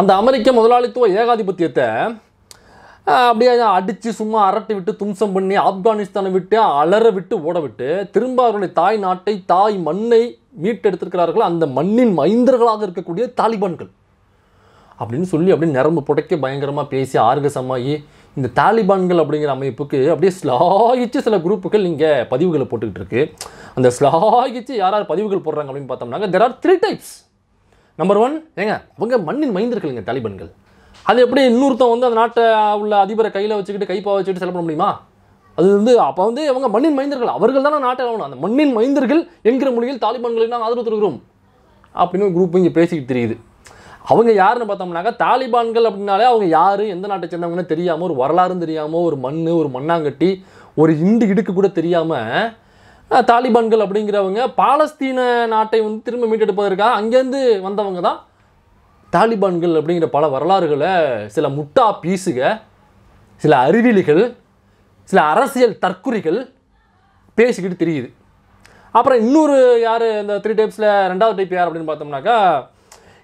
அந்த அமெரிக்க முதலாளித்துவ ஏகாதிபத்தியத்தை அப்படியே அடித்து சும்மா அரட்டி விட்டு தும்சம் பண்ணி ஆப்கானிஸ்தானை விட்டு அலற விட்டு ஓட விட்டு திரும்ப அவர்களுடைய தாய் நாட்டை தாய் மண்ணை மீட்டெடுத்திருக்கிறார்கள் அந்த மண்ணின் மைந்தர்களாக இருக்கக்கூடிய தாலிபான்கள் அப்படின்னு சொல்லி அப்படியே நரம்பு புடைக்க பயங்கரமாக பேசி ஆர்கசமாகி இந்த தாலிபான்கள் அப்படிங்கிற அமைப்புக்கு அப்படியே ஸ்லாகிச்சு சில குரூப்புகள் இங்கே பதிவுகளை போட்டுக்கிட்டு இருக்கு அந்த ஸ்லாகிச்சு யார் யார் பதிவுகள் போடுறாங்க அப்படின்னு பார்த்தோம்னாங்க there are three types number one ஏங்க அவங்க மண்ணின் மைந்திருக்கலுங்க தலிபன்கள் அது எப்படி இன்னொருத்தன் வந்து அந்த நாட்டை உள்ள அதிபரை கையில் வச்சுக்கிட்டு கைப்பா வச்சுக்கிட்டு செலவு பண்ண முடியுமா அது வந்து அப்போ வந்து அவங்க மண்ணின் மைந்தர்கள் அவர்கள் தானே நாட்டை ஆகணும் அந்த மண்ணின் மைந்தர்கள் என்கிற மொழியில் தாலிபான்களை நாங்கள் ஆதரவு தருகிறோம் அப்படின்னு ஒரு குரூப் இங்கே பேசிக்கிட்டு தெரியுது அவங்க யாருன்னு பார்த்தோம்னாக்கா தாலிபான்கள் அப்படின்னாலே அவங்க யார் எந்த நாட்டை சேர்ந்தவங்கன்னு தெரியாமல் ஒரு வரலாறுன்னு தெரியாமல் ஒரு மண் ஒரு மண்ணாங்கட்டி ஒரு இண்டு இடுக்கு கூட தெரியாமல் தாலிபான்கள் அப்படிங்கிறவங்க பாலஸ்தீன நாட்டை வந்து திரும்ப மீட்டெடுப்பதற்காக அங்கேருந்து வந்தவங்க தான் தாலிபான்கள் அப்படிங்கிற பல வரலாறுகளை சில முட்டா பீசுக சில அறிவிலிகள் சில அரசியல் தற்குறிகள் பேசிக்கிட்டு தெரியுது அப்புறம் இன்னொரு யார் இந்த த்ரீ டைப்ஸில் ரெண்டாவது டைப் யார் அப்படின்னு பார்த்தோம்னாக்கா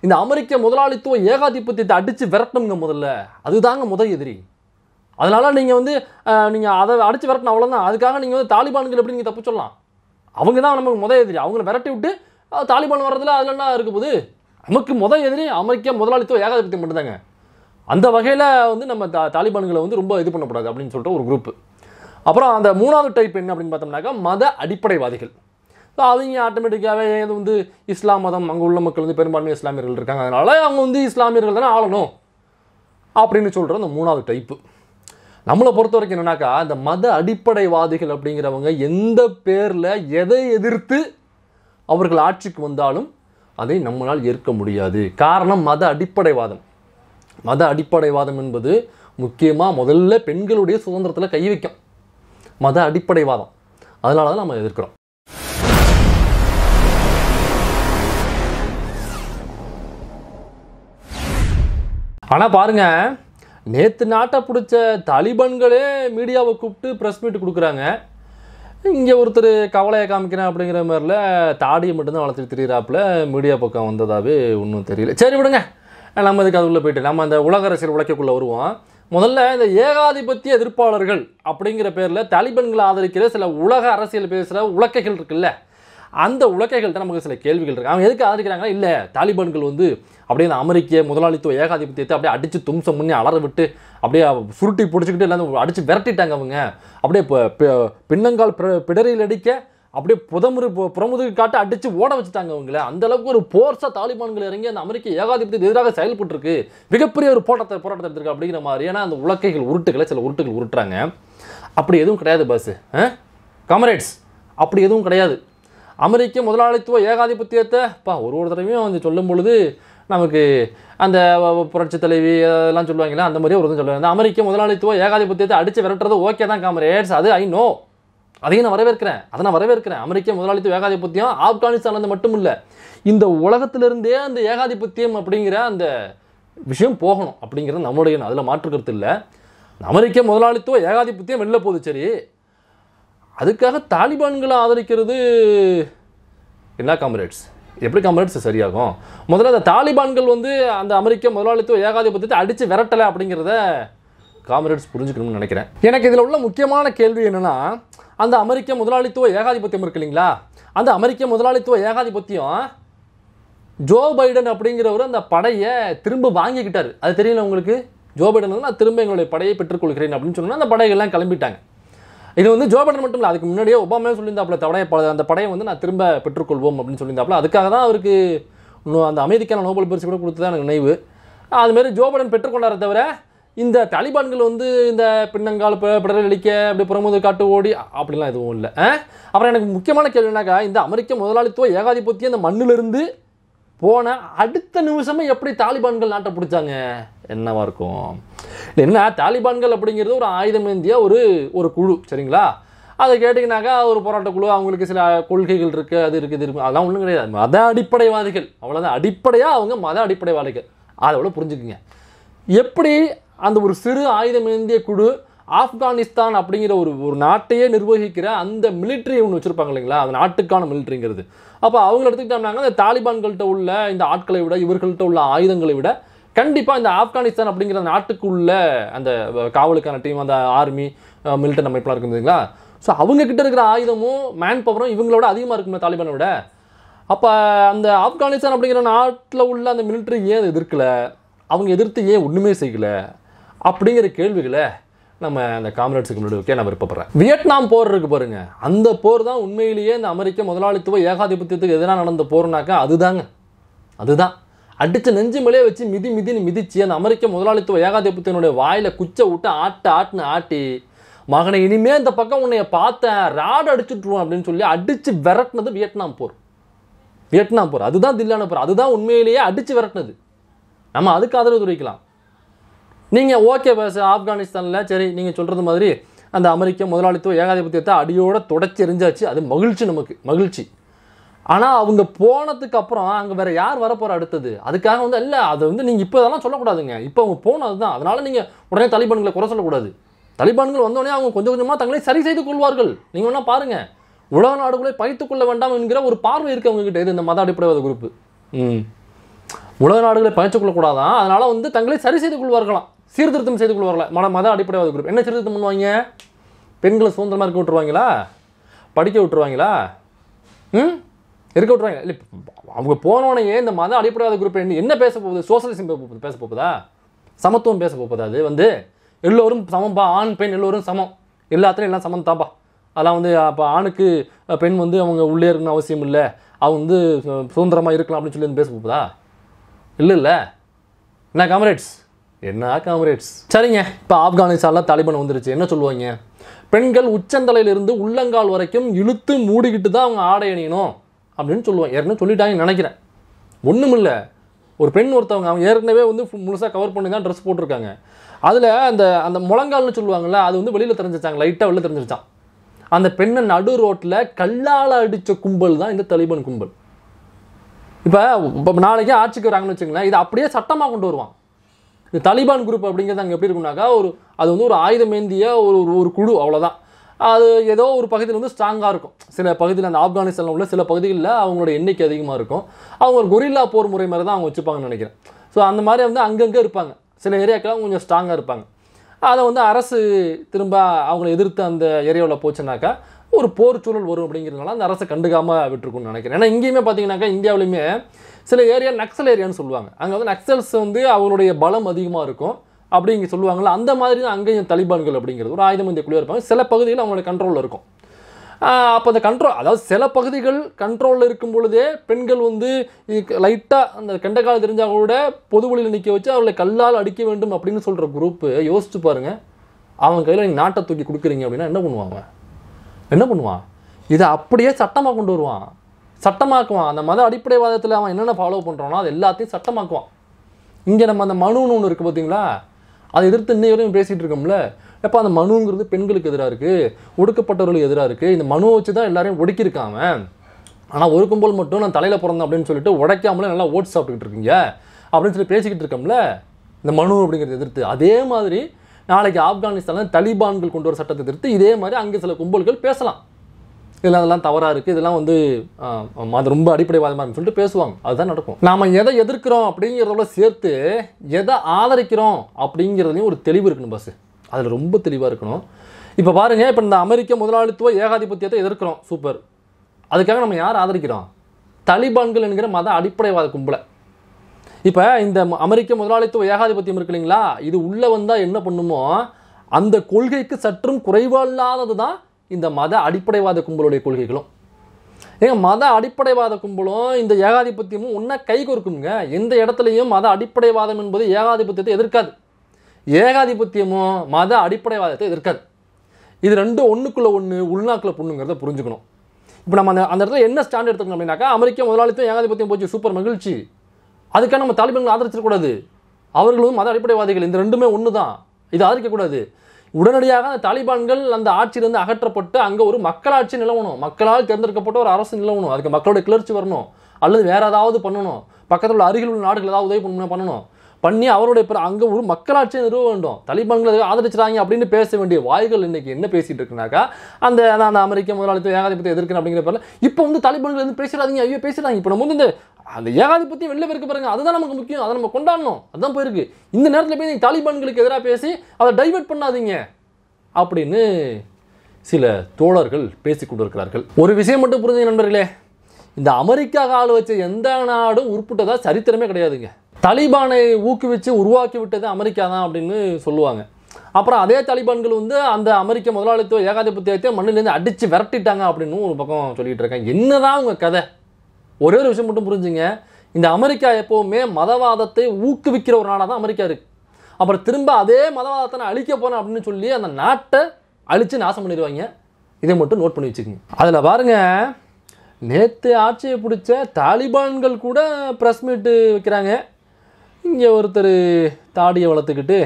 இந்த அமெரிக்க முதலாளித்துவ ஏகாதிபத்தியத்தை அடித்து விரட்டணுங்க முதல்ல அதுதாங்க முதல் எதிரி அதனால் நீங்கள் வந்து நீங்கள் அதை அடித்து விரட்டின அவ்வளோதான் அதுக்காக நீங்கள் வந்து தாலிபான்கள் எப்படி நீங்கள் தப்பு சொல்லலாம் அவங்க தான் நமக்கு முதல் எதிரி அவங்கள விரட்டி விட்டு தாலிபான் வர்றதுல அதில் என்ன இருக்க போது நமக்கு முத எதிரி அமெரிக்க முதலாளித்துவ ஏகாதிபத்தியம் மட்டும்தாங்க அந்த வகையில் வந்து நம்ம தா தாலிபான்களை வந்து ரொம்ப இது பண்ணக்கூடாது அப்படின்னு சொல்லிட்டு ஒரு குரூப்பு அப்புறம் அந்த மூணாவது டைப் என்ன அப்படின்னு பார்த்தோம்னாக்கா மத அடிப்படைவாதிகள் ஸோ அவங்க ஆட்டோமேட்டிக்காகவே இது வந்து இஸ்லாம் மதம் அங்கே உள்ள மக்கள் வந்து பெரும்பான்மை இஸ்லாமியர்கள் இருக்காங்க அதனால் அவங்க வந்து இஸ்லாமியர்கள் தானே ஆளணும் அப்படின்னு சொல்கிற அந்த மூணாவது டைப்பு நம்மளை பொறுத்த வரைக்கும் என்னன்னாக்கா இந்த மத அடிப்படைவாதிகள் அப்படிங்கிறவங்க எந்த பேரில் எதை எதிர்த்து அவர்கள் ஆட்சிக்கு வந்தாலும் அதை நம்மளால் ஏற்க முடியாது காரணம் மத அடிப்படைவாதம் மத அடிப்படைவாதம் என்பது முக்கியமாக முதல்ல பெண்களுடைய சுதந்திரத்தில் கை வைக்கும் மத அடிப்படைவாதம் அதனால தான் நம்ம எதிர்க்கிறோம் ஆனால் பாருங்கள் நேற்று நாட்டை பிடிச்ச தாலிபான்களே மீடியாவை கூப்பிட்டு ப்ரெஸ் மீட் கொடுக்குறாங்க இங்கே ஒருத்தர் கவலையை காமிக்கிறேன் அப்படிங்கிற மாதிரில தாடியை மட்டும்தான் வளர்த்துட்டு திரியிறாப்புல மீடியா பக்கம் வந்ததாகவே ஒன்றும் தெரியல சரி விடுங்க நம்ம இதுக்கு அதுக்குள்ளே போயிட்டு நம்ம அந்த உலக அரசியல் உழைக்கக்குள்ளே வருவோம் முதல்ல இந்த ஏகாதிபத்திய எதிர்ப்பாளர்கள் அப்படிங்கிற பேரில் தாலிபான்களை ஆதரிக்கிற சில உலக அரசியல் பேசுகிற உலக்கைகள் இருக்குல்ல அந்த உலக்கைகள்கிட்ட நமக்கு சில கேள்விகள் இருக்குது அவங்க எதுக்கு ஆதரிக்கிறாங்கன்னா இல்லை தாலிபான்கள் வந்து அப்படியே அந்த அமெரிக்க முதலாளித்துவ ஏகாதிபத்தியத்தை அப்படியே அடித்து தும்சம் பண்ணி அலற விட்டு அப்படியே சுருட்டி பிடிச்சிக்கிட்டு எல்லாம் அடித்து விரட்டிட்டாங்க அவங்க அப்படியே பின்னங்கால் பிடரியில் அடிக்க அப்படியே புதமுறு புறமுதுகு காட்டு அடித்து ஓட வச்சுட்டாங்க அவங்கள அந்த அளவுக்கு ஒரு போர்ஸாக தாலிபான்கள் இறங்கி அந்த அமெரிக்க ஏகாதிபத்தியத்தை எதிராக செயல்பட்டுருக்கு மிகப்பெரிய ஒரு போராட்டத்தை போராட்டத்தை இருக்கு அப்படிங்கிற மாதிரி ஏன்னா அந்த உலக்கைகள் உருட்டுகளை சில உருட்டுகள் உருட்டுறாங்க அப்படி எதுவும் கிடையாது பஸ் காமரேட்ஸ் அப்படி எதுவும் கிடையாது அமெரிக்க முதலாளித்துவ ஏகாதிபத்தியத்தை இப்போ ஒரு ஒரு தடவையும் வந்து சொல்லும் பொழுது நமக்கு அந்த புரட்சி தலைவி அதெல்லாம் சொல்லுவாங்களா அந்த மாதிரியே ஒரு சொல்லுவாங்க அமெரிக்க முதலாளித்துவ ஏகாதிபத்தியத்தை அடித்து விரட்டுறது ஓகே தான் காமரேட்ஸ் அது ஐ நோ அதையும் நான் வரவேற்கிறேன் அதை நான் வரவேற்கிறேன் அமெரிக்க முதலாளித்துவ ஏகாதிபத்தியம் வந்து மட்டும் இல்லை இந்த உலகத்திலிருந்தே அந்த ஏகாதிபத்தியம் அப்படிங்கிற அந்த விஷயம் போகணும் அப்படிங்கிறது நம்மளுடைய அதில் மாற்றுக்கிறது இல்லை அமெரிக்க முதலாளித்துவ ஏகாதிபத்தியம் வெளில போகுது சரி அதுக்காக தாலிபான்களை ஆதரிக்கிறது என்ன காமரேட்ஸ் எப்படி கம்யூனிட்ஸ் சரியாகும் முதல்ல அந்த தாலிபான்கள் வந்து அந்த அமெரிக்க முதலாளித்துவ ஏகாதிபத்தியத்தை அடித்து விரட்டலை அப்படிங்கிறத காமரேட்ஸ் புரிஞ்சுக்கணும்னு நினைக்கிறேன் எனக்கு இதில் உள்ள முக்கியமான கேள்வி என்னென்னா அந்த அமெரிக்க முதலாளித்துவ ஏகாதிபத்தியம் இருக்கு இல்லைங்களா அந்த அமெரிக்க முதலாளித்துவ ஏகாதிபத்தியம் ஜோ பைடன் அப்படிங்கிறவர் அந்த படையை திரும்ப வாங்கிக்கிட்டார் அது தெரியல உங்களுக்கு ஜோ பைடன் திரும்ப எங்களுடைய படையை பெற்றுக்கொள்கிறேன் அப்படின்னு சொன்னால் அந்த படைகள்லாம் கிளம்பிட்டாங்க இது வந்து ஜோ பைடன் மட்டும் இல்லை அதுக்கு முன்னாடியே ஒபாமே சொல்லியிருந்தாப்புல தடைய அந்த படையை வந்து நான் திரும்ப பெற்றுக்கொள்வோம் அப்படின்னு சொல்லியிருந்தாப்புல அதுக்காக தான் அவருக்கு இன்னும் அந்த அமெரிக்கான நோபல் பரிசு கூட தான் எனக்கு நினைவு அதுமாரி ஜோ பைடன் பெற்றுக்கொண்டார தவிர இந்த தாலிபான்கள் வந்து இந்த பின்னங்கால் பிடரல் அளிக்க அப்படி புறமுது காட்டு ஓடி அப்படிலாம் எதுவும் இல்லை அப்புறம் எனக்கு முக்கியமான கேள்வினாக்கா இந்த அமெரிக்க முதலாளித்துவ ஏகாதிபத்தியம் இந்த மண்ணிலிருந்து போன அடுத்த நிமிஷமே எப்படி தாலிபான்கள் நாட்டை பிடிச்சாங்க என்னவா இருக்கும் என்ன தாலிபான்கள் அப்படிங்கிறது ஒரு ஆயுதம் ஏந்திய ஒரு ஒரு குழு சரிங்களா அதை கேட்டிங்கனாக்கா ஒரு போராட்ட குழு அவங்களுக்கு சில கொள்கைகள் இருக்குது அது இருக்குது இருக்குது அதெல்லாம் ஒன்றும் கிடையாது மத அடிப்படைவாதிகள் அவ்வளோதான் அடிப்படையாக அவங்க மத அடிப்படைவாதிகள் அதை அவ்வளோ புரிஞ்சுக்குங்க எப்படி அந்த ஒரு சிறு ஆயுதம் ஏந்திய குழு ஆப்கானிஸ்தான் அப்படிங்கிற ஒரு ஒரு நாட்டையே நிர்வகிக்கிற அந்த மிலிட்ரி ஒன்று வச்சுருப்பாங்க இல்லைங்களா அந்த நாட்டுக்கான மிலிட்ரிங்கிறது அப்போ அவங்கள எடுத்துக்கிட்டோம்னாங்க அந்த தாலிபான்கள்கிட்ட உள்ள இந்த ஆட்களை விட இவர்கள்ட்ட உள்ள ஆயுதங்களை விட கண்டிப்பாக இந்த ஆப்கானிஸ்தான் அப்படிங்கிற நாட்டுக்குள்ள அந்த காவலுக்கான டீம் அந்த ஆர்மி மிலிட்டன் அமைப்பெலாம் இருக்கும் இல்லைங்களா ஸோ அவங்கக்கிட்ட இருக்கிற ஆயுதமும் மேன் பவரும் இவங்களோட அதிகமாக இருக்குமே தாலிபானை விட அப்போ அந்த ஆப்கானிஸ்தான் அப்படிங்கிற நாட்டில் உள்ள அந்த மிலிட்ரி ஏன் எதிர்க்கலை அவங்க எதிர்த்து ஏன் ஒன்றுமே செய்யலை அப்படிங்கிற கேள்விகளை நம்ம அந்த காம்ரேட்ஸுக்கு முன்னாடி நான் விருப்பப்படுறேன் வியட்நாம் போர் இருக்கு பாருங்க அந்த போர் தான் உண்மையிலேயே இந்த அமெரிக்க முதலாளித்துவ ஏகாதிபத்தியத்துக்கு எதிராக நடந்த போர்னாக்கா அதுதாங்க அதுதான் அடித்து நெஞ்சு மலையை வச்சு மிதி மிதின்னு மிதிச்சு அந்த அமெரிக்க முதலாளித்துவ ஏகாதிபத்தியனுடைய வாயில் குச்சை விட்டு ஆட்டு ஆட்டுன்னு ஆட்டி மகனை இனிமே இந்த பக்கம் உன்னைய பார்த்தேன் ராடு அடிச்சுட்ருவோம் அப்படின்னு சொல்லி அடித்து விரட்டினது வியட்நாம் போர் வியட்நாம் போர் அதுதான் தில்லான போர் அதுதான் உண்மையிலேயே அடித்து விரட்டினது நம்ம அதுக்கு ஆதரவு தெரிவிக்கலாம் நீங்கள் ஓகே பேச ஆப்கானிஸ்தானில் சரி நீங்கள் சொல்கிறது மாதிரி அந்த அமெரிக்க முதலாளித்துவ ஏகாதிபத்தியத்தை அடியோடு தொடச்சி எரிஞ்சாச்சு அது மகிழ்ச்சி நமக்கு மகிழ்ச்சி ஆனால் அவங்க போனதுக்கு அப்புறம் அங்கே வேறு யார் வரப்போகிற அடுத்தது அதுக்காக வந்து இல்லை அதை வந்து நீங்கள் இப்போ இதெல்லாம் சொல்லக்கூடாதுங்க இப்போ அவங்க போனது தான் அதனால் நீங்கள் உடனே தலிபான்களை குறை சொல்லக்கூடாது தலிபான்கள் வந்தோடனே அவங்க கொஞ்சம் கொஞ்சமாக தங்களை சரி செய்து கொள்வார்கள் நீங்கள் வேணால் பாருங்கள் உலக நாடுகளை பயித்துக்கொள்ள கொள்ள வேண்டாம் என்கிற ஒரு பார்வை இருக்குது அவங்ககிட்ட இது இந்த மத அடிப்படைவாத குரூப்பு ம் உலக நாடுகளை பயிற்சி கொள்ளக்கூடாதான் அதனால் வந்து தங்களை சரி செய்து கொள்வார்களாம் சீர்திருத்தம் செய்து கொள்வார்களா மன மத அடிப்படையாக குரூப் என்ன சீர்திருத்தம் பண்ணுவாங்க பெண்களை சுதந்திரமாக இருக்க விட்டுருவாங்களா படிக்க விட்டுருவாங்களா ம் இருக்க விட்டுருவாங்க இல்லை அவங்க போனோடனே இந்த மத அடிப்படையாத குரூப் என்ன என்ன பேச போகுது சோசியலிசம் பேச போகுதா சமத்துவம் பேச போகுதா அது வந்து எல்லோரும் சமம்பா ஆண் பெண் எல்லோரும் சமம் எல்லாத்துலையும் எல்லாம் சமம் தான்ப்பா அதெல்லாம் வந்து அப்போ ஆணுக்கு பெண் வந்து அவங்க உள்ளே இருக்கணும்னு அவசியம் இல்லை அவங்க வந்து சுதந்திரமாக இருக்கலாம் அப்படின்னு சொல்லி பேச போகுதா இல்லை இல்லை என்ன காமரேட்ஸ் என்ன காமரேட்ஸ் சரிங்க இப்போ ஆப்கானிஸ்தானில் தாலிபான் வந்துருச்சு என்ன சொல்லுவாங்க பெண்கள் உச்சந்தலையிலிருந்து உள்ளங்கால் வரைக்கும் இழுத்து மூடிக்கிட்டு தான் அவங்க ஆடை அணியணும் அப்படின்னு சொல்லுவாங்க ஏற்கனவே சொல்லிட்டாங்கன்னு நினைக்கிறேன் ஒன்றும் இல்லை ஒரு பெண் ஒருத்தவங்க அவங்க ஏற்கனவே வந்து முழுசாக கவர் பண்ணி தான் ட்ரெஸ் போட்டிருக்காங்க அதில் அந்த அந்த முழங்கால்னு சொல்லுவாங்கள்ல அது வந்து வெளியில் தெரிஞ்சிச்சாங்க லைட்டாக வெளியில் தெரிஞ்சிருச்சான் அந்த பெண்ணை நடு ரோட்டில் கல்லால் அடித்த கும்பல் தான் இந்த தலிபான் கும்பல் இப்போ இப்போ நாளைக்கே ஆட்சிக்கு வராங்கன்னு வச்சுங்களேன் இதை அப்படியே சட்டமாக கொண்டு வருவான் இந்த தாலிபான் குரூப் அப்படிங்கிறது அங்கே எப்படி இருக்குனாக்கா ஒரு அது வந்து ஒரு ஆயுதமேந்திய ஒரு ஒரு குழு அவ்வளோதான் அது ஏதோ ஒரு பகுதியில் வந்து ஸ்ட்ராங்காக இருக்கும் சில பகுதியில் அந்த ஆப்கானிஸ்தானில் உள்ள சில பகுதிகளில் அவங்களோட எண்ணிக்கை அதிகமாக இருக்கும் அவங்க ஒரு கொரில்லா போர் முறை மாதிரி தான் அவங்க வச்சுப்பாங்கன்னு நினைக்கிறேன் ஸோ அந்த மாதிரி வந்து அங்கங்கே இருப்பாங்க சில ஏரியாக்கெல்லாம் அவங்க கொஞ்சம் ஸ்ட்ராங்காக இருப்பாங்க அதை வந்து அரசு திரும்ப அவங்களை எதிர்த்து அந்த ஏரியாவில் போச்சுனாக்கா ஒரு போர் சூழல் வரும் அப்படிங்கிறதுனால அந்த அரசை கண்டுக்காமல் விட்டுருக்குன்னு நினைக்கிறேன் ஏன்னா இங்கேயுமே பார்த்தீங்கன்னாக்கா இந்தியாவிலையுமே சில ஏரியா நக்சல் ஏரியான்னு சொல்லுவாங்க அங்கே வந்து நக்சல்ஸ் வந்து அவங்களுடைய பலம் அதிகமாக இருக்கும் அப்படி இங்கே சொல்லுவாங்கள்ல அந்த மாதிரி தான் அங்கேயும் தலிபான்கள் அப்படிங்கிறது ஒரு ஆயுதம் இந்திய குழுவாக இருப்பாங்க சில பகுதிகளில் அவங்களோட கண்ட்ரோலில் இருக்கும் அப்போ அந்த கண்ட்ரோல் அதாவது சில பகுதிகள் கண்ட்ரோலில் இருக்கும் பொழுதே பெண்கள் வந்து லைட்டாக அந்த கெண்டக்கால் தெரிஞ்சால் கூட பொது வழியில் நிற்க வச்சு அவளை கல்லால் அடிக்க வேண்டும் அப்படின்னு சொல்கிற குரூப்பு யோசிச்சு பாருங்கள் அவன் கையில் நீங்கள் நாட்டை தூக்கி கொடுக்குறீங்க அப்படின்னா என்ன பண்ணுவாங்க என்ன பண்ணுவான் இதை அப்படியே சட்டமாக கொண்டு வருவான் சட்டமாக்குவான் அந்த மத அடிப்படைவாதத்தில் அவன் என்னென்ன ஃபாலோ பண்ணுறானோ அது எல்லாத்தையும் சட்டமாக்குவான் இங்கே நம்ம அந்த மனுன்னு ஒன்று இருக்குது பார்த்தீங்களா அதை எதிர்த்து இன்னை வரையும் பேசிகிட்டு இருக்கோம்ல எப்போ அந்த மனுங்கிறது பெண்களுக்கு எதிராக இருக்குது ஒடுக்கப்பட்டவர்களுக்கு எதிராக இருக்குது இந்த மனுவை வச்சு தான் எல்லாரையும் ஒடுக்கியிருக்காங்க ஆனால் ஒரு கும்பல் மட்டும் நான் தலையில் பிறந்தேன் அப்படின்னு சொல்லிட்டு உடைக்காமலே நல்லா ஓட்ஸ் சாப்பிட்டுக்கிட்டு இருக்கீங்க அப்படின்னு சொல்லி பேசிக்கிட்டு இருக்கோம்ல இந்த மனு அப்படிங்கிறத எதிர்த்து அதே மாதிரி நாளைக்கு ஆப்கானிஸ்தானில் தலிபான்கள் கொண்டு வர சட்டத்தை எதிர்த்து இதே மாதிரி அங்கே சில கும்பல்கள் பேசலாம் இதெல்லாம் அதெல்லாம் தவறாக இருக்குது இதெல்லாம் வந்து அது ரொம்ப அடிப்படைவாதமாக சொல்லிட்டு பேசுவாங்க அதுதான் நடக்கும் நாம் எதை எதிர்க்கிறோம் அப்படிங்கிறதோட சேர்த்து எதை ஆதரிக்கிறோம் அப்படிங்கிறதுலையும் ஒரு தெளிவு இருக்கணும் பஸ் அதில் ரொம்ப தெளிவாக இருக்கணும் இப்போ பாருங்கள் இப்போ இந்த அமெரிக்க முதலாளித்துவ ஏகாதிபத்தியத்தை எதிர்க்கிறோம் சூப்பர் அதுக்காக நம்ம யார் ஆதரிக்கிறோம் தலிபான்கள் என்கிற மத அடிப்படைவாத கும்பலை இப்போ இந்த அமெரிக்க முதலாளித்துவ ஏகாதிபத்தியம் இருக்கு இல்லைங்களா இது உள்ளே வந்தால் என்ன பண்ணுமோ அந்த கொள்கைக்கு சற்றும் குறைவல்லாதது இல்லாதது தான் இந்த மத அடிப்படைவாத கும்பலுடைய கொள்கைகளும் ஏங்க மத அடிப்படைவாத கும்பலும் இந்த ஏகாதிபத்தியமும் ஒன்றா கை கொடுக்குங்க எந்த இடத்துலையும் மத அடிப்படைவாதம் என்பது ஏகாதிபத்தியத்தை எதிர்க்காது ஏகாதிபத்தியமும் மத அடிப்படைவாதத்தை எதிர்க்காது இது ரெண்டும் ஒன்றுக்குள்ளே ஒன்று உள்நாக்கில் பொண்ணுங்கிறத புரிஞ்சுக்கணும் இப்போ நம்ம அந்த அந்த இடத்துல என்ன ஸ்டாண்ட் எடுத்துக்கணும் அப்படின்னாக்கா அமெரிக்க முதலாளித்தும் ஏகாதிபத்தியம் போச்சு சூப்பர் மகிழ்ச்சி அதுக்காக நம்ம தாலிபான்களை ஆதரிச்சிடக்கூடாது அவர்களும் மத அடிப்படைவாதிகள் இந்த ரெண்டுமே ஒன்று தான் இதை ஆதரிக்கக்கூடாது உடனடியாக அந்த தாலிபான்கள் அந்த ஆட்சியிலிருந்து அகற்றப்பட்டு அங்கே ஒரு மக்களாட்சி நிலவணும் மக்களால் தேர்ந்தெடுக்கப்பட்ட ஒரு அரசு நிலவணும் அதுக்கு மக்களோட கிளர்ச்சி வரணும் அல்லது வேறு ஏதாவது பண்ணணும் பக்கத்தில் உள்ள அருகில் உள்ள நாடுகள் ஏதாவது உதவி பண்ணணும் பண்ணி அவருடைய அங்கே ஒரு மக்களாட்சியை நிறுவ வேண்டும் தலிபான்களை ஆதரிச்சிடாங்க அப்படின்னு பேச வேண்டிய வாய்கள் இன்னைக்கு என்ன பேசிட்டு இருக்குனாக்கா அந்த அந்த அமெரிக்க முதலாளித்துவ ஏகாதிபத்தியம் எதிர்க்கணும் அப்படிங்கிற பேரில் இப்போ வந்து தலிபான்கள் வந்து பேசுறாதீங்க ஐயோ பேசுகிறாங்க இப்போ நம்ம வந்து இந்த அந்த ஏகாதிபத்தியம் வெளில இருக்க பாருங்க அதுதான் நமக்கு முக்கியம் அதை நம்ம கொண்டாடணும் அதுதான் போயிருக்கு இந்த நேரத்தில் போய் நீங்கள் தாலிபான்களுக்கு எதிராக பேசி அதை டைவெர்ட் பண்ணாதீங்க அப்படின்னு சில தோழர்கள் பேசி கொண்டிருக்கிறார்கள் ஒரு விஷயம் மட்டும் புரிஞ்சு நண்பர்களே இந்த அமெரிக்கா கால வச்ச எந்த நாடும் உருப்பிட்டதாக சரித்திரமே கிடையாதுங்க தலிபானை ஊக்குவித்து உருவாக்கி விட்டது அமெரிக்கா தான் அப்படின்னு சொல்லுவாங்க அப்புறம் அதே தலிபான்கள் வந்து அந்த அமெரிக்க முதலாளித்துவ ஏகாதிபத்தியத்தையும் மண்ணிலேருந்து அடித்து விரட்டிட்டாங்க அப்படின்னு ஒரு பக்கம் சொல்லிகிட்டு இருக்கேன் என்னதான் உங்கள் கதை ஒரே ஒரு விஷயம் மட்டும் புரிஞ்சுங்க இந்த அமெரிக்கா எப்போவுமே மதவாதத்தை ஊக்குவிக்கிற ஒரு நாடாக தான் அமெரிக்கா இருக்குது அப்புறம் திரும்ப அதே மதவாதத்தை நான் அழிக்க போனேன் அப்படின்னு சொல்லி அந்த நாட்டை அழித்து நாசம் பண்ணிடுவாங்க இதை மட்டும் நோட் பண்ணி வச்சுக்கோங்க அதில் பாருங்கள் நேற்று ஆட்சியை பிடிச்ச தாலிபான்கள் கூட ப்ரெஸ் மீட்டு வைக்கிறாங்க இங்கே ஒருத்தர் தாடியை வளர்த்துக்கிட்டு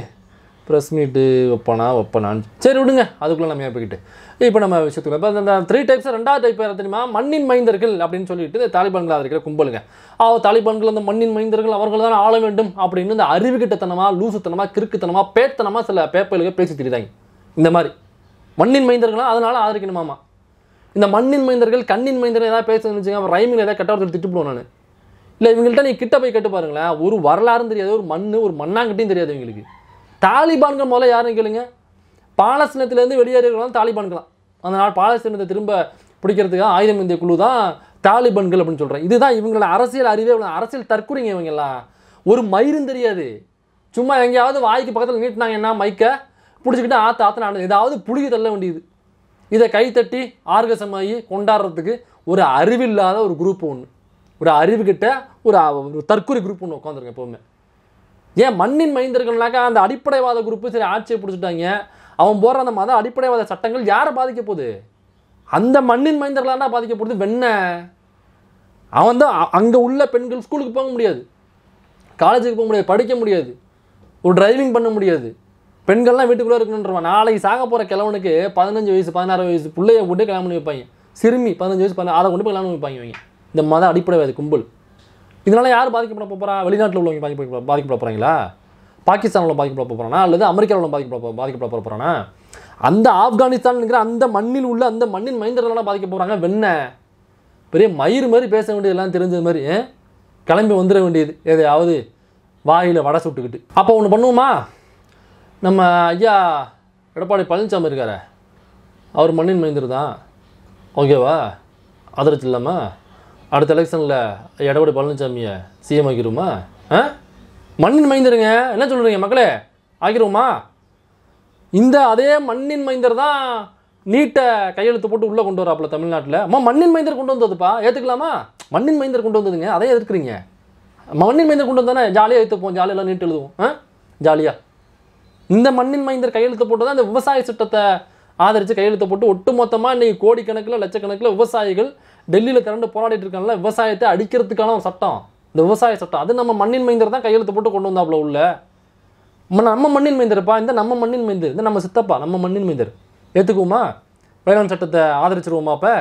ப்ரெஸ் மீட்டு வைப்பனா வைப்பனான்னு சரி விடுங்க அதுக்குள்ளே நம்ம போய்கிட்டு இப்போ நம்ம விஷயத்துக்கு இப்போ அந்த த்ரீ டைப்ஸ் ரெண்டாவது டைப் பேர் தெரியுமா மண்ணின் மைந்தர்கள் அப்படின்னு சொல்லிட்டு இந்த தாலிபான்களாக இருக்கிற கும்பலுங்க ஆ தாலிபான்கள் அந்த மண்ணின் மைந்தர்கள் அவர்கள் தான் ஆள வேண்டும் அப்படின்னு இந்த அறிவுகிட்டத்தனமாக லூசுத்தனமாக கிறுக்குத்தனமாக பேத்தனமாக சில பேப்பர்களுக்கு பேசி தெரியுதாங்க இந்த மாதிரி மண்ணின் மைந்தர்களாக அதனால் ஆதரிக்கணுமாமா இந்த மண்ணின் மைந்தர்கள் கண்ணின் மைந்தர்கள் ஏதாவது பேசுன்னு வச்சுங்க ரைமிங் ஏதாவது கெட்டவர்கள் திட்டு நான் இல்லை இவங்கள்ட்ட நீ கிட்ட போய் கேட்டு பாருங்களேன் ஒரு வரலாறும் தெரியாது ஒரு மண் ஒரு மண்ணாங்கட்டியும் தெரியாது இவங்களுக்கு தாலிபான்கள் முதல்ல யாருன்னு கேளுங்க பாலஸ்தீனத்துலேருந்து வெளியேறலாம் தாலிபான்களாம் அந்த நாள் பாலஸ்தீனத்தை திரும்ப பிடிக்கிறதுக்காக ஆயுதம் இந்திய குழு தான் தாலிபான்கள் அப்படின்னு சொல்கிறேன் இதுதான் இவங்களோட அரசியல் அறிவே அரசியல் தற்குறிங்க இவங்கெல்லாம் ஒரு மயிரும் தெரியாது சும்மா எங்கேயாவது வாய்க்கு பக்கத்தில் நீட்டினாங்க என்ன மைக்கை பிடிச்சிக்கிட்டு ஆத்த ஆற்று நான் ஏதாவது புழுகி தள்ள வேண்டியது இதை கைத்தட்டி ஆர்கசமாகி கொண்டாடுறதுக்கு ஒரு அறிவில்லாத ஒரு குரூப் ஒன்று ஒரு அறிவுகிட்ட ஒரு ஒரு தற்கொலை குரூப் ஒன்று உட்காந்துருங்க எப்போவுமே ஏன் மண்ணின் மைந்தர்கள்னாக்கா அந்த அடிப்படைவாத குரூப்பு சரி ஆட்சியை பிடிச்சிட்டாங்க அவன் போகிற அந்த மத அடிப்படைவாத சட்டங்கள் யாரை பாதிக்க போகுது அந்த மண்ணின் மைந்தர்களாண்டா பாதிக்க போகுது வெண்ண அவன் தான் அங்கே உள்ள பெண்கள் ஸ்கூலுக்கு போக முடியாது காலேஜுக்கு போக முடியாது படிக்க முடியாது ஒரு டிரைவிங் பண்ண முடியாது பெண்கள்லாம் வீட்டுக்குள்ளே இருக்கணுன்றவன் நாளைக்கு சாக போகிற கிழவனுக்கு பதினஞ்சு வயசு பதினாறு வயசு பிள்ளைய கொண்டு கல்யாணம் பண்ணி வைப்பாங்க சிறுமி பதினஞ்சு வயசு பதினாறு அதை கொண்டு போய் கல்யாணம் வைப்பாங்க இந்த மத அடிப்படை கும்பல் இதனால் யார் பாதிக்கப்பட போகிறா வெளிநாட்டில் உள்ளவங்க பாதிக்கப்பட பாதிக்கப்பட போகிறாங்களா பாகிஸ்தானில் பாதிக்கப்பட போகிறானா அல்லது அமெரிக்காவில் பாதிக்கப்பட பாதிக்கப்பட போகிறானா அந்த ஆப்கானிஸ்தான்ங்கிற அந்த மண்ணில் உள்ள அந்த மண்ணின் மைந்தர்களால் பாதிக்க போகிறாங்க வெண்ண பெரிய மயிறு மாதிரி பேச வேண்டியதெல்லாம் தெரிஞ்சது மாதிரி கிளம்பி வந்துட வேண்டியது எதையாவது வாயில் வடை சுட்டுக்கிட்டு அப்போ ஒன்று பண்ணுவோமா நம்ம ஐயா எடப்பாடி பழனிசாமி இருக்கார் அவர் மண்ணின் மைந்தர் தான் ஓகேவா அதிர்ச்சி இல்லாமல் அடுத்த எலெக்ஷனில் எடப்பாடி பழனிசாமியை சிஎம் ஆக்கிடுமா ஆ மண்ணின் மைந்தருங்க என்ன சொல்கிறீங்க மக்களே ஆக்கிடுவோமா இந்த அதே மண்ணின் மைந்தர் தான் நீட்டை கையெழுத்து போட்டு உள்ளே கொண்டு வராப்புல தமிழ்நாட்டில் அம்மா மண்ணின் மைந்தர் கொண்டு வந்ததுப்பா ஏற்றுக்கலாமா மண்ணின் மைந்தர் கொண்டு வந்ததுங்க அதே எதிர்க்கிறீங்க மண்ணின் மைந்தர் கொண்டு வந்தானே ஜாலியாக எழுத்துப்போம் ஜாலியெல்லாம் நீட் எழுதுவோம் ஆ ஜாலியாக இந்த மண்ணின் மைந்தர் கையெழுத்து போட்டு தான் இந்த விவசாய சட்டத்தை ஆதரித்து கையெழுத்து போட்டு ஒட்டு மொத்தமாக இன்றைக்கி கோடிக்கணக்கில் லட்சக்கணக்கில் விவசாயிகள் டெல்லியில் திரண்டு போராடிட்டு இருக்காங்கல்ல விவசாயத்தை அடிக்கிறதுக்கான ஒரு சட்டம் இந்த விவசாய சட்டம் அது நம்ம மண்ணின் மைந்தர் தான் கையெழுத்து போட்டு கொண்டு வந்தாப்புல உள்ள நம்ம மண்ணின் மைந்தர்ப்பா இந்த நம்ம மண்ணின் மைந்தர் இந்த நம்ம சித்தப்பா நம்ம மண்ணின் மைந்தர் ஏற்றுக்குவோமா வேளாண் சட்டத்தை ஆதரிச்சிருவோமா அப்போ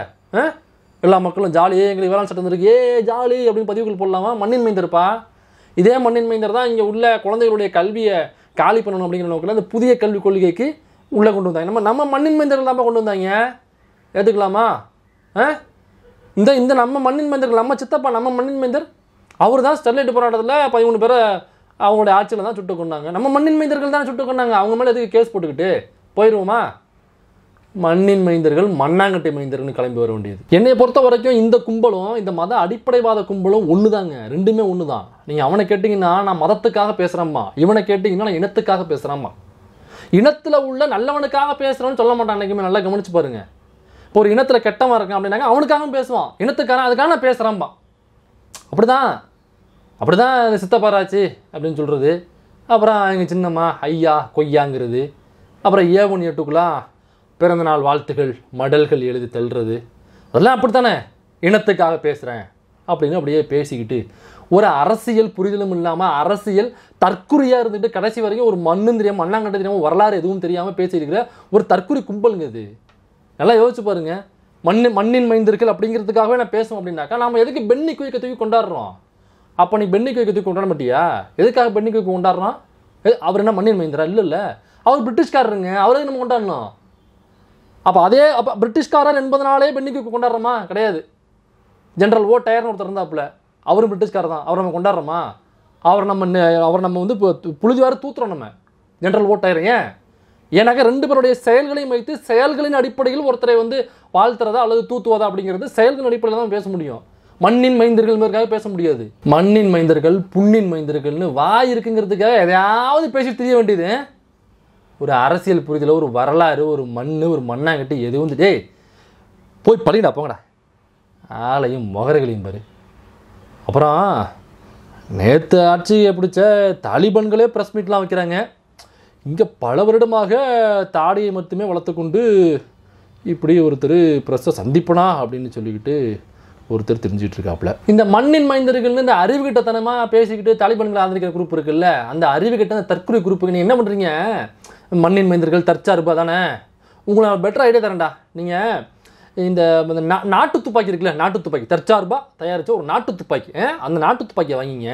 எல்லா மக்களும் ஜாலியே எங்களுக்கு வேளாண் சட்டம் இருக்கு ஏ ஜாலி அப்படின்னு பதிவுகள் போடலாமா மண்ணின் மைந்தர்ப்பா இதே மண்ணின் மைந்தர் தான் இங்கே உள்ள குழந்தைகளுடைய கல்வியை காலி பண்ணணும் அப்படிங்கிற நோக்கில் அந்த புதிய கல்விக் கொள்கைக்கு உள்ளே கொண்டு வந்தாங்க நம்ம நம்ம மண்ணின் மைந்தர் இல்லாமல் கொண்டு வந்தாங்க ஏற்றுக்கலாமா ஆ இந்த இந்த நம்ம மண்ணின் மைந்தர்கள் நம்ம சித்தப்பா நம்ம மண்ணின் மைந்தர் அவர் தான் ஸ்டெர்லைட் போராட்டத்தில் பதிமூணு பேரை அவங்களுடைய ஆட்சியில் தான் சுட்டு கொண்டாங்க நம்ம மண்ணின் மைந்தர்கள் தான் சுட்டு கொண்டாங்க அவங்க மேலே எதுக்கு கேஸ் போட்டுக்கிட்டு போயிடுவோமா மண்ணின் மைந்தர்கள் மண்ணாங்கட்டை மைந்தர்கள்னு கிளம்பி வர வேண்டியது என்னை பொறுத்த வரைக்கும் இந்த கும்பலும் இந்த மத அடிப்படைவாத கும்பலும் ஒன்று தாங்க ரெண்டுமே ஒன்று தான் நீங்கள் அவனை கேட்டிங்கன்னா நான் மதத்துக்காக பேசுகிறேம்மா இவனை கேட்டிங்கன்னா நான் இனத்துக்காக பேசுகிறேம்மா இனத்தில் உள்ள நல்லவனுக்காக பேசுகிறேன்னு சொல்ல மாட்டான் அன்றைக்குமே நல்லா கவனிச்சு பாருங்கள் ஒரு இனத்தில் கெட்டவன் இருக்கான் அப்படின்னாங்க அவனுக்காகவும் பேசுவான் இனத்துக்கான அதுக்கான பேசுகிறான்பா அப்படிதான் அப்படி தான் அப்படி தான் சித்தப்பாராச்சு அப்படின்னு சொல்கிறது அப்புறம் எங்கள் சின்னம்மா ஐயா கொய்யாங்கிறது அப்புறம் ஏவன் எட்டுக்குலாம் பிறந்தநாள் வாழ்த்துகள் மடல்கள் எழுதி தள்ளுறது அதெல்லாம் அப்படி தானே இனத்துக்காக பேசுகிறேன் அப்படின்னு அப்படியே பேசிக்கிட்டு ஒரு அரசியல் புரிதலும் இல்லாமல் அரசியல் தற்குறியாக இருந்துட்டு கடைசி வரைக்கும் ஒரு மண்ணும் தெரியாமல் மண்ணாங்கட்டு தெரியாமல் வரலாறு எதுவும் தெரியாமல் பேசியிருக்கிற ஒரு தற்குறி கும்பலுங்க இது நல்லா யோசிச்சு பாருங்க மண் மண்ணின் மைந்திருக்கல் அப்படிங்கிறதுக்காகவே நான் பேசணும் அப்படின்னாக்கா நம்ம எதுக்கு பென்னி குயிக்க தூக்கி கொண்டாடுறோம் அப்போ நீ பென்னி குயிக்க தூக்கி கொண்டாட மாட்டியா எதுக்காக பென்னி குயிக்க கொண்டாடுறோம் அவர் என்ன மண்ணின் மைந்தரா இல்லை இல்லை அவர் பிரிட்டிஷ்காரருங்க அவரே நம்ம கொண்டாடணும் அப்போ அதே அப்போ பிரிட்டிஷ்காரர் என்பதனாலே பென்னி குயிக்க கொண்டாடுறோமா கிடையாது ஜென்ரல் ஓ டயர்னு ஒருத்தர் இருந்தாப்புல அவரும் பிரிட்டிஷ்காரர் தான் அவர் நம்ம கொண்டாடுறோமா அவர் நம்ம அவர் நம்ம வந்து இப்போ புழுதி தூத்துறோம் நம்ம ஜென்ரல் ஓ டயர் ஏன் ஏன்னாக்க ரெண்டு பேருடைய செயல்களையும் வைத்து செயல்களின் அடிப்படையில் ஒருத்தரை வந்து வாழ்த்துறதா அல்லது தூத்துவதா அப்படிங்கிறது செயல்களின் அடிப்படையில் தான் பேச முடியும் மண்ணின் மைந்தர்கள் மேற்காக பேச முடியாது மண்ணின் மைந்தர்கள் புண்ணின் மைந்தர்கள்னு வாய் இருக்குங்கிறதுக்காக எதையாவது பேசி தெரிய வேண்டியது ஒரு அரசியல் புரிதல ஒரு வரலாறு ஒரு மண் ஒரு மண்ணாங்கட்டி எதுவும் வந்து டேய் போய் பழிடா போங்கடா ஆலையும் முகரைகளையும் பாரு அப்புறம் நேற்று ஆட்சியை பிடிச்ச தாலிபன்களே ப்ரெஸ் மீட்லாம் வைக்கிறாங்க இங்கே பல வருடமாக தாடையை மட்டுமே வளர்த்துக்கொண்டு இப்படி ஒருத்தர் ப்ரெஸ்ஸை சந்திப்பனா அப்படின்னு சொல்லிக்கிட்டு ஒருத்தர் தெரிஞ்சுட்டு இருக்காப்புல இந்த மண்ணின் மைந்தர்கள்னு இந்த அறிவு கிட்டத்தனமாக பேசிக்கிட்டு தாலிபான்களை ஆதரிக்கிற குரூப் இருக்குல்ல அந்த அறிவு கிட்ட அந்த தற்கொலை குரூப்புக்கு நீங்கள் என்ன பண்ணுறீங்க மண்ணின் மைந்தர்கள் தற்சார்பா தானே உங்களை பெட்டர் ஐடியா தரேன்டா நீங்கள் இந்த நாட்டு துப்பாக்கி இருக்குல்ல நாட்டு துப்பாக்கி தற்சார்பாக தயாரித்த ஒரு நாட்டு துப்பாக்கி அந்த நாட்டு துப்பாக்கியை வாங்கிங்க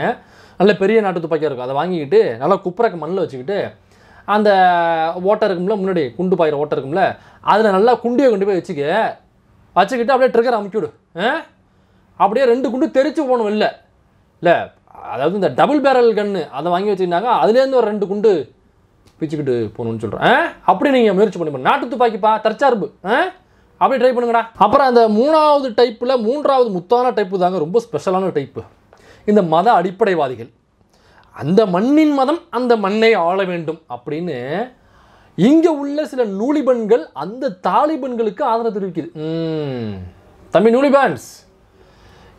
நல்ல பெரிய நாட்டு துப்பாக்கியாக இருக்கும் அதை வாங்கிக்கிட்டு நல்லா குப்புறக்க மண்ணில் வச்சுக்கிட்டு அந்த ஓட்டை இருக்கும்ல முன்னாடி குண்டு பாயிற ஓட்டை இருக்கும்ல அதில் நல்லா குண்டியை கொண்டு போய் வச்சுக்க வச்சுக்கிட்டு அப்படியே ட்ரிகர் அமுக்கிவிடு அப்படியே ரெண்டு குண்டு தெரிச்சு போகணும் இல்லை இல்லை அதாவது இந்த டபுள் பேரல் கன்று அதை வாங்கி வச்சுக்கிட்டாங்க அதுலேருந்து ஒரு ரெண்டு குண்டு பிச்சுக்கிட்டு போகணும்னு சொல்கிறேன் அப்படி நீங்கள் முயற்சி பண்ணிப்போம் நாட்டு துப்பாக்கிப்பா தற்சார்பு அப்படி ட்ரை பண்ணுங்கடா அப்புறம் அந்த மூணாவது டைப்பில் மூன்றாவது முத்தான டைப்பு தாங்க ரொம்ப ஸ்பெஷலான டைப்பு இந்த மத அடிப்படைவாதிகள் அந்த மண்ணின் மதம் அந்த மண்ணை ஆள வேண்டும் அப்படின்னு இங்கே உள்ள சில நூலிபன்கள் அந்த தாலிபன்களுக்கு ஆதரவு தெரிவிக்குது தம்பி நூலிபான்ஸ்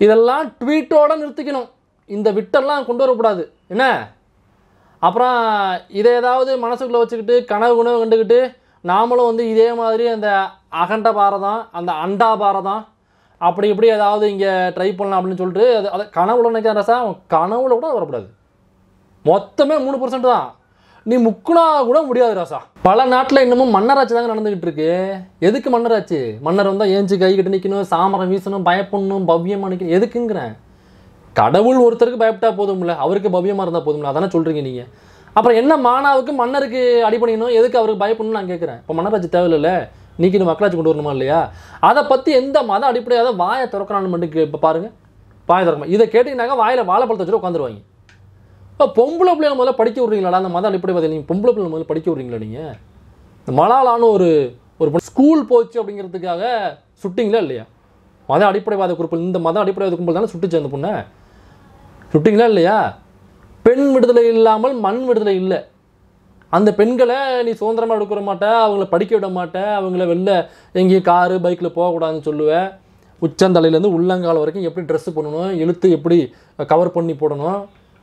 இதெல்லாம் ட்வீட்டோட நிறுத்திக்கணும் இந்த விட்டெல்லாம் கொண்டு வரக்கூடாது என்ன அப்புறம் இதை ஏதாவது மனசுக்குள்ளே வச்சுக்கிட்டு கனவு உணவு கண்டுக்கிட்டு நாமளும் வந்து இதே மாதிரி அந்த அகண்ட பாரதம் அந்த அண்டா பாரதம் அப்படி இப்படி ஏதாவது இங்கே ட்ரை பண்ணலாம் அப்படின்னு சொல்லிட்டு அது அதை கனவுல நினைக்கிற ரசா அவன் கனவுல கூட வரக்கூடாது மொத்தமே மூணு பர்சன்ட் தான் நீ முக்குனா கூட முடியாது ராசா பல நாட்டில் இன்னமும் மன்னராட்சி தாங்க நடந்துகிட்டு இருக்கு எதுக்கு மன்னராட்சி மன்னர் வந்தால் ஏஞ்சி கை கட்டி நிற்கணும் சாமரம் வீசணும் பயப்படணும் பவ்யமாக நிற்கணும் எதுக்குங்கிறேன் கடவுள் ஒருத்தருக்கு பயப்பட்டா போதும்ல அவருக்கு பவ்யமாக இருந்தால் போதும்ல அதானே சொல்கிறீங்க நீங்கள் அப்புறம் என்ன மாணாவுக்கு மன்னருக்கு அடிப்படையணும் எதுக்கு அவருக்கு பயப்படணும்னு நான் கேட்குறேன் இப்போ மன்னராட்சி தேவையில்லை நீக்கிட்டு மக்களாட்சி கொண்டு வரணுமா இல்லையா அதை பற்றி எந்த மதம் அடிப்படையாக வாயை திறக்கிறான்னு மட்டும் இப்போ பாருங்கள் வாயை திறக்கணும் இதை கேட்டிங்கனாக்கா வாயில் வாழைப்பழத்தை வச்சுட்டு உட்காந்துருவாங்க இப்போ பொம்பளை பிள்ளைய முதல்ல படிக்க விட்றீங்களா அந்த மத அடிப்படை நீங்கள் பொம்பளை பிள்ளை முதல்ல படிக்க விட்றீங்களா நீங்கள் இந்த மலாலான ஒரு ஒரு ஸ்கூல் போச்சு அப்படிங்கிறதுக்காக சுட்டிங்களா இல்லையா மத அடிப்படைவாத குறிப்பில் இந்த மத அடிப்படைவாத கும்பல் தானே சுட்டுச்சு அந்த பொண்ணை சுட்டிங்களா இல்லையா பெண் விடுதலை இல்லாமல் மண் விடுதலை இல்லை அந்த பெண்களை நீ சுதந்திரமாக எடுக்கிற மாட்ட அவங்கள படிக்க விட மாட்ட அவங்கள வெளில எங்கேயும் காரு பைக்கில் போகக்கூடாதுன்னு சொல்லுவேன் உச்சந்தலையிலேருந்து உள்ளங்கால் வரைக்கும் எப்படி ட்ரெஸ்ஸு பண்ணணும் எழுத்து எப்படி கவர் பண்ணி போடணும்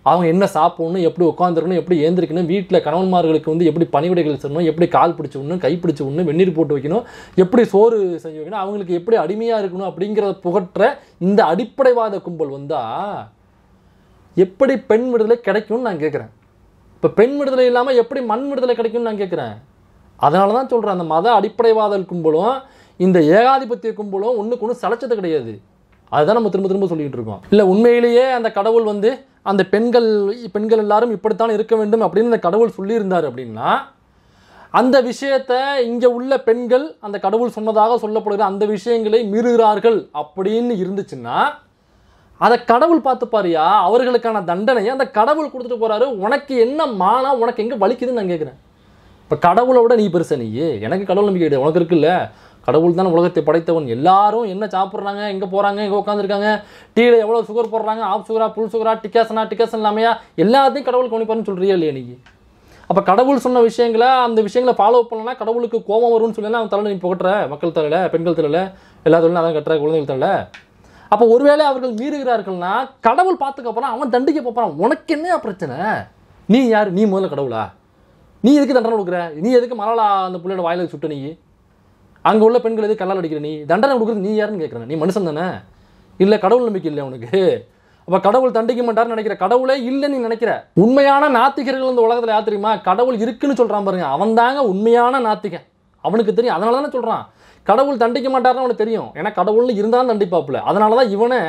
அவங்க என்ன சாப்பிடணும் எப்படி உட்காந்துருக்கணும் எப்படி ஏந்திருக்கணும் வீட்டில் கணவன்மார்களுக்கு வந்து எப்படி பணிவிடைகள் செய்யணும் எப்படி கால் பிடிச்சி விடணும் கை விடணும் வெந்நீர் போட்டு வைக்கணும் எப்படி சோறு செஞ்சு வைக்கணும் அவங்களுக்கு எப்படி அடிமையாக இருக்கணும் அப்படிங்கிறத புகற்ற இந்த அடிப்படைவாத கும்பல் வந்தால் எப்படி பெண் விடுதலை கிடைக்கும்னு நான் கேட்குறேன் இப்போ பெண் விடுதலை இல்லாமல் எப்படி மண் விடுதலை கிடைக்கும்னு நான் கேட்குறேன் அதனால தான் சொல்கிறேன் அந்த மத அடிப்படைவாதல் கும்பலும் இந்த ஏகாதிபத்திய கும்பலும் ஒன்றுக்கு ஒன்று சளைச்சது கிடையாது அதுதான் நம்ம திரும்ப திரும்ப சொல்லிக்கிட்டு இருக்கோம் இல்லை உண்மையிலேயே அந்த கடவுள் வந்து அந்த பெண்கள் பெண்கள் எல்லாரும் இப்படித்தான் இருக்க வேண்டும் அப்படின்னு அந்த கடவுள் சொல்லியிருந்தார் அப்படின்னா அந்த விஷயத்தை இங்கே உள்ள பெண்கள் அந்த கடவுள் சொன்னதாக சொல்லப்படுகிற அந்த விஷயங்களை மீறுகிறார்கள் அப்படின்னு இருந்துச்சுன்னா அதை கடவுள் பார்த்துப்பாருயா அவர்களுக்கான தண்டனையை அந்த கடவுள் கொடுத்துட்டு போகிறாரு உனக்கு என்ன மானா உனக்கு எங்கே வலிக்குதுன்னு நான் கேட்குறேன் இப்போ கடவுளை விட நீ பெருசை நீ எனக்கு கடவுள் நம்பிக்கை கிடையாது உனக்கு இருக்குல்ல கடவுள் தான் உலகத்தை படைத்தவன் எல்லாரும் என்ன சாப்பிட்றாங்க எங்கே போகிறாங்க எங்கே உட்காந்துருக்காங்க டீயில் எவ்வளோ சுகர் போடுறாங்க ஆஃப் சுகரா புல் சுகரா டிக்காசனா டிக்காசன் இல்லாமையா எல்லாத்தையும் கடவுள் கவனிப்பாருன்னு சொல்கிறியா இல்லையா நீங்கள் அப்போ கடவுள் சொன்ன விஷயங்களை அந்த விஷயங்களை ஃபாலோ பண்ணலாம் கடவுளுக்கு கோபம் வரும்னு சொல்லி அவன் தலை நீ புகட்டுற மக்கள் தலையில் பெண்கள் தலையில் எல்லா தொழிலும் அதான் கட்டுற குழந்தைகள் தலையில் அப்போ ஒருவேளை அவர்கள் மீறுகிறார்கள்னா கடவுள் பார்த்துக்க போகிறான் அவன் தண்டிக்க பார்ப்பான் உனக்கு என்ன பிரச்சனை நீ யார் நீ முதல்ல கடவுளா நீ எதுக்கு தண்டனை கொடுக்குற நீ எதுக்கு மலாலா அந்த பிள்ளையோட வாயிலுக்கு சுட்டு நீ அங்கே உள்ள பெண்கள் எது கல்லால் அடிக்கிற நீ தண்டனை கொடுக்குறது நீ யாருன்னு கேட்குறேன் நீ மனுஷன் தானே இல்லை கடவுள் நம்பிக்கை இல்லை உனக்கு அப்போ கடவுள் தண்டிக்க மாட்டார்னு நினைக்கிற கடவுளே இல்லைன்னு நீ நினைக்கிற உண்மையான நாத்திகர்கள் இந்த உலகத்தில் யார் தெரியுமா கடவுள் இருக்குன்னு சொல்கிறான் பாருங்க அவன் தாங்க உண்மையான நாத்திகன் அவனுக்கு தெரியும் அதனால தானே சொல்கிறான் கடவுள் தண்டிக்க மாட்டார்னு அவனுக்கு தெரியும் ஏன்னா கடவுள்னு இருந்தாலும் தண்டிப்பாப்புல அதனால தான் இவனை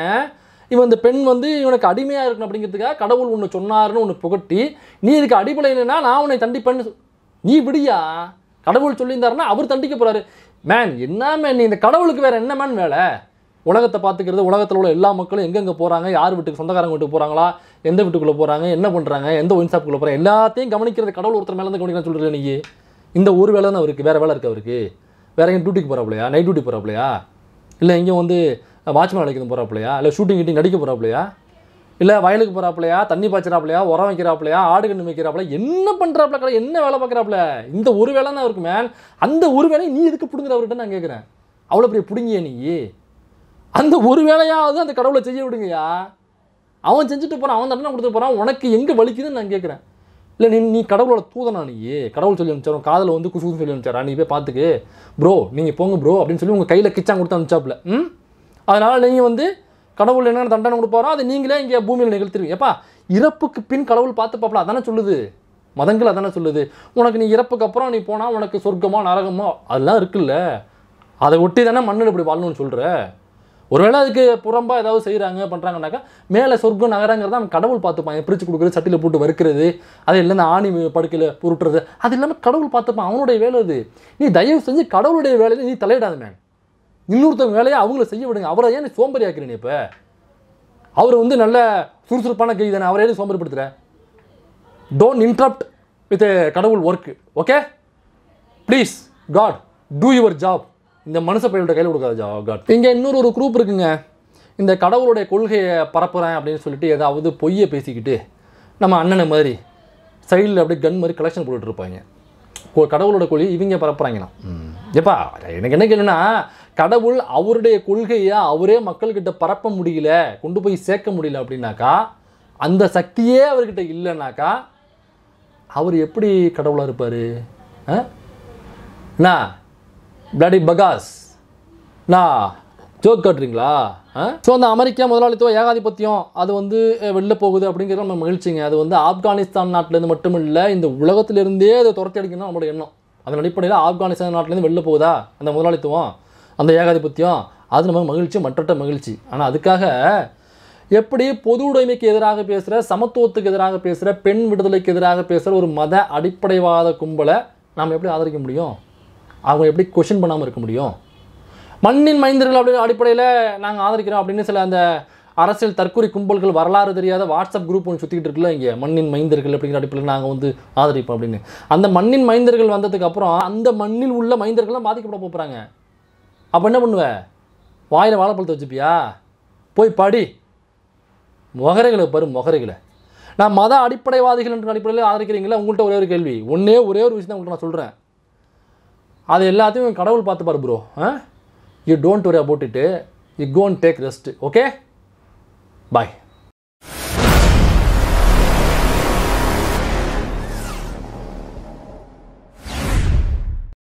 இவன் இந்த பெண் வந்து இவனுக்கு அடிமையாக இருக்கணும் அப்படிங்கிறதுக்காக கடவுள் ஒன்று சொன்னார்னு ஒன்று புகட்டி நீ இதுக்கு அடிப்படை நான் உன்னை தண்டிப்பேன்னு நீ விடியா கடவுள் சொல்லியிருந்தாருன்னா அவர் தண்டிக்க போகிறாரு மேன் என்ன மேன் இந்த கடவுளுக்கு வேறு என்ன மேன் வேலை உலகத்தை பார்த்துக்கிறது உலகத்தில் உள்ள எல்லா மக்களும் எங்கெங்கே போகிறாங்க யார் வீட்டுக்கு சொந்தக்காரங்க வீட்டுக்கு போகிறாங்களா எந்த வீட்டுக்குள்ளே போகிறாங்க என்ன பண்ணுறாங்க எந்த ஒயின் ஷாப்புக்குள்ளே போகிறாங்க எல்லாத்தையும் கவனிக்கிறது கடவுள் ஒருத்தர் மேலேருந்து கவனிக்கிறான்னு சொல்கிறேன் இன்றைக்கி இந்த ஒரு வேலை தான் அவருக்கு வேறு வேலை இருக்குது அவருக்கு வேறு எங்கே டியூட்டிக்கு போகிறாப்லையா நைட் டியூட்டி போகிறாப்லையா இல்லை எங்கேயும் வந்து வாட்ச்மேன் வேலைக்கு போகிறாப்லையா இல்லை ஷூட்டிங் கிட்டிங் நடிக்க போகிறாப்லையா இல்லை வயலுக்கு போகிறாப்புலையா தண்ணி பாய்ச்சிறாப்புலையா உரம் வைக்கிறாப்புலையா ஆடு கண்ணு வைக்கிறாப்புல என்ன பண்ணுறாப்புல கடை என்ன வேலை பார்க்குறாப்புல இந்த ஒரு வேலை தான் இருக்கு மேன் அந்த ஒரு வேலையை நீ எதுக்கு பிடுங்குற அவர்கிட்ட நான் கேட்குறேன் அவ்வளோ பெரிய பிடுங்கிய நீ அந்த ஒரு வேலையாவது அந்த கடவுளை செய்ய விடுங்கயா அவன் செஞ்சுட்டு போகிறான் அவன் தண்டனை கொடுத்து போகிறான் உனக்கு எங்கே வலிக்குதுன்னு நான் கேட்குறேன் இல்லை நீ நீ கடவுளோட தூதனா நீ கடவுள் சொல்லி அனுப்பிச்சாரும் காதில் வந்து குசு குசு சொல்லி அனுப்பிச்சாரா நீ போய் பார்த்துக்கு ப்ரோ நீங்கள் போங்க ப்ரோ அப்படின்னு சொல்லி உங்கள் கையில் கிச்சான் கொடுத்து அனுப்பிச்சாப்புல ம் அதனால் நீங்கள் வந்து கடவுள் என்னென்ன தண்டனை கொடுப்பாரோ அதை நீங்களே இங்கே பூமியில் நிகழ்த்திருவீங்க எப்பா இறப்புக்கு பின் கடவுள் பார்த்து அதானே சொல்லுது மதங்கள் அதானே சொல்லுது உனக்கு நீ இறப்புக்கு அப்புறம் நீ போனால் உனக்கு சொர்க்கமோ நரகமோ அதெல்லாம் இருக்குல்ல அதை ஒட்டி தானே மண்ணில் இப்படி வாழணும்னு சொல்கிற ஒருவேளை அதுக்கு புறம்பாக ஏதாவது செய்கிறாங்க பண்ணுறாங்கன்னாக்கா மேலே சொர்க்கம் நகரங்கிறத அவன் கடவுள் பார்த்துப்பான் பிரித்து கொடுக்குறது சட்டியில் போட்டு வறுக்கிறது அது இல்லை ஆணி படுக்கையில் பொருட்டுறது அது இல்லாமல் கடவுள் பார்த்துப்பான் அவனுடைய வேலை அது நீ தயவு செஞ்சு கடவுளுடைய வேலையில் நீ தலையிடாத மேன் இன்னொருத்தவங்க வேலையை அவங்கள செய்ய விடுங்க அவரை ஏன் சோம்பரி ஆக்கிறேன் இப்போ அவர் வந்து நல்ல சுறுசுறுப்பான கை தானே அவரை ஏன் சோம்பரிப்படுத்துற டோன்ட் இன்ட்ரப்ட் வித் கடவுள் work okay please God do your job இந்த மனுஷ பயில்கிட்ட கையில் கொடுக்காத ஜா காட் இங்கே இன்னொரு ஒரு குரூப் இருக்குங்க இந்த கடவுளுடைய கொள்கையை பரப்புகிறேன் அப்படின்னு சொல்லிட்டு ஏதாவது பொய்யை பேசிக்கிட்டு நம்ம அண்ணனை மாதிரி சைடில் அப்படியே கன் மாதிரி கலெக்ஷன் போட்டுட்டு இருப்பாங்க கடவுளோட கொள்கை இவங்க பரப்புகிறாங்கண்ணா எப்பா எனக்கு என்ன கேளுன்னா கடவுள் அவருடைய கொள்கையை அவரே மக்கள்கிட்ட பரப்ப முடியல கொண்டு போய் சேர்க்க முடியல அப்படின்னாக்கா அந்த சக்தியே அவர்கிட்ட இல்லைனாக்கா அவர் எப்படி கடவுளாக இருப்பார் ஆ பிளடி பகாஸ் நா ஜோக் காட்டுறீங்களா ஸோ அந்த அமெரிக்கா முதலாளித்துவ ஏகாதிபத்தியம் அது வந்து வெளில போகுது அப்படிங்கிறது நம்ம மகிழ்ச்சிங்க அது வந்து ஆப்கானிஸ்தான் நாட்டிலேருந்து மட்டும் இல்லை இந்த உலகத்திலிருந்தே அதை துரத்தி அடிக்கணும் நம்மளோட எண்ணம் அதன் அடிப்படையில் ஆப்கானிஸ்தான் நாட்டிலேருந்து வெளில போகுதா அந்த முதலாளித்துவம் அந்த ஏகாதிபத்தியம் அது நமக்கு மகிழ்ச்சி மற்ற மகிழ்ச்சி ஆனால் அதுக்காக எப்படி பொது உடைமைக்கு எதிராக பேசுகிற சமத்துவத்துக்கு எதிராக பேசுகிற பெண் விடுதலைக்கு எதிராக பேசுகிற ஒரு மத அடிப்படைவாத கும்பலை நாம் எப்படி ஆதரிக்க முடியும் அவங்க எப்படி கொஷின் பண்ணாமல் இருக்க முடியும் மண்ணின் மைந்தர்கள் அப்படின்ற அடிப்படையில் நாங்கள் ஆதரிக்கிறோம் அப்படின்னு சில அந்த அரசியல் தற்கொலை கும்பல்கள் வரலாறு தெரியாத வாட்ஸ்அப் குரூப் ஒன்று சுற்றிக்கிட்டு இருக்குல்ல இங்கே மண்ணின் மைந்தர்கள் அப்படிங்கிற அடிப்படையில் நாங்கள் வந்து ஆதரிப்போம் அப்படின்னு அந்த மண்ணின் மைந்தர்கள் வந்ததுக்கப்புறம் அந்த மண்ணில் உள்ள மைந்தர்கள்லாம் பாதிக்கப்பட போகிறாங்க அப்போ என்ன பண்ணுவேன் வாயில் வாழைப்பழத்தை வச்சுப்பியா போய் படி முகரைகளை பாரு முகரைகளை நான் மத அடிப்படைவாதிகள் என்ற அடிப்படையில் ஆதரிக்கிறீங்களா உங்கள்கிட்ட ஒரே ஒரு கேள்வி ஒன்றே ஒரே ஒரு விஷயம் தான் உங்கள்கிட்ட நான் சொல்கிறேன் அது எல்லாத்தையும் கடவுள் பார்த்துப்பார் bro ah you don't worry about it you gonna take rest okay bye